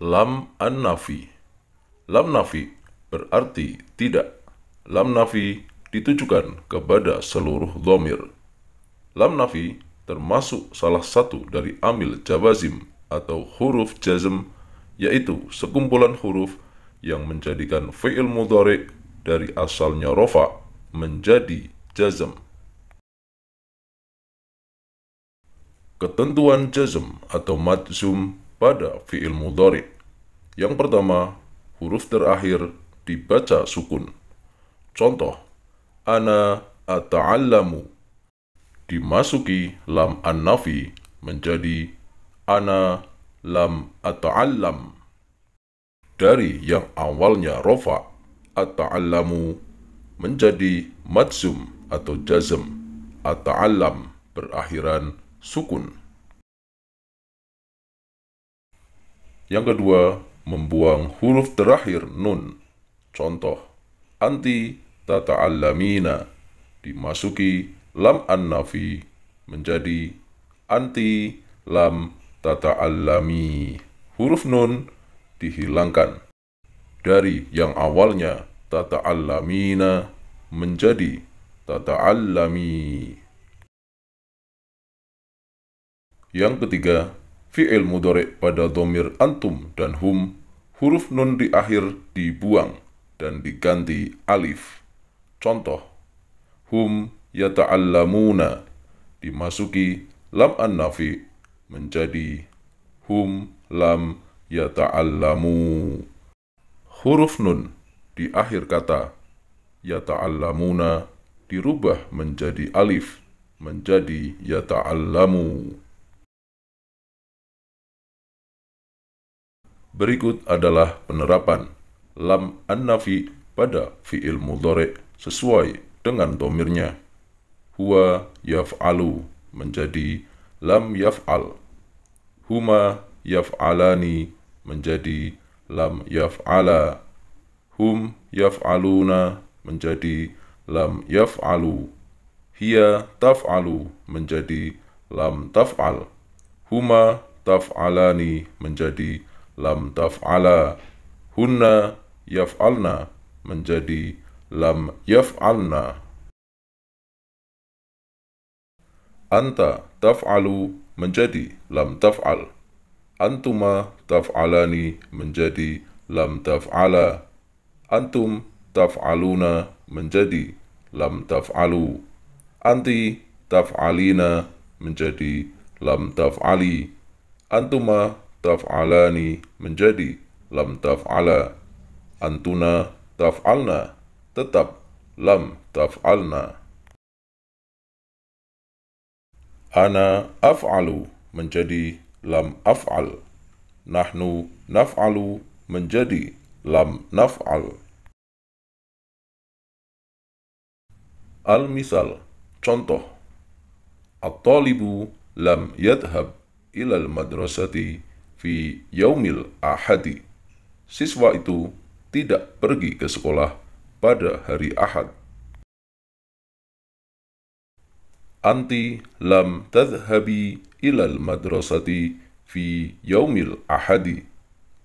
lam an-nafi. Lam nafi berarti tidak. Lam nafi ditujukan kepada seluruh domir. Lam nafi termasuk salah satu dari amil jabazim atau huruf jazm yaitu sekumpulan huruf yang menjadikan fi'il mudhari dari asalnya rofa menjadi jazm. Ketentuan jazm atau majzum pada fiil mudhari. Yang pertama, huruf terakhir dibaca sukun. Contoh, ana ata'allamu. Dimasuki lam an-nafi menjadi ana lam ata'allam. Dari yang awalnya rofa ata'allamu menjadi matsum atau jazm ata'allam berakhiran sukun. Yang kedua, membuang huruf terakhir nun. Contoh, anti tata tata'allamina dimasuki lam an-nafi menjadi anti lam tata alami. Huruf nun dihilangkan dari yang awalnya tata tata'allamina menjadi tata alami. Yang ketiga, fi'il mudorek pada domir antum dan hum, huruf nun di akhir dibuang dan diganti alif. Contoh, hum yata'allamuna dimasuki lam an-nafi menjadi hum lam yata'allamu. Huruf nun di akhir kata yata'allamuna dirubah menjadi alif menjadi yata'allamu. Berikut adalah penerapan lam an-nafi pada fi'il mudhari sesuai dengan domirnya. Huwa yaf'alu menjadi lam yaf'al. Huma yaf'alani menjadi lam yaf'ala. Hum yaf'aluna menjadi lam yaf'alu. Hiya taf'alu menjadi lam taf'al. Huma taf'alani menjadi lam taf'ala hunna yaf'alna menjadi lam yaf'alna anta taf'alu menjadi lam taf'al antuma taf'alani menjadi lam taf'ala antum taf'aluna menjadi lam taf'alu anti taf'alina menjadi lam taf'ali antuma taf'alani menjadi lam taf'ala antuna taf'alna tetap lam taf'alna ana af'alu menjadi lam af'al nahnu naf'alu menjadi lam naf'al al-misal contoh at-talibu lam yadhab ilal madrasati fi yaumil ahadi. Siswa itu tidak pergi ke sekolah pada hari Ahad. Anti lam tadhhabi ilal madrasati fi yaumil ahadi.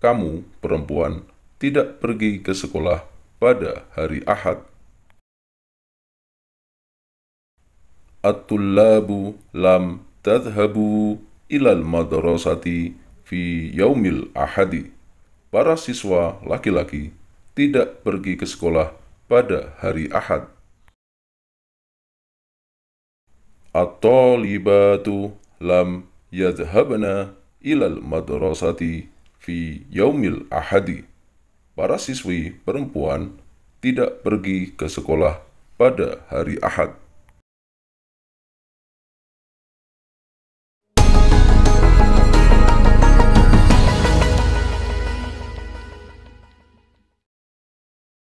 Kamu perempuan tidak pergi ke sekolah pada hari Ahad. At-tullabu lam tadhhabu ilal madrasati fi yaumil ahadi. Para siswa laki-laki tidak pergi ke sekolah pada hari Ahad. At-talibatu lam yadhhabna ilal madrasati fi yaumil ahadi. Para siswi perempuan tidak pergi ke sekolah pada hari Ahad.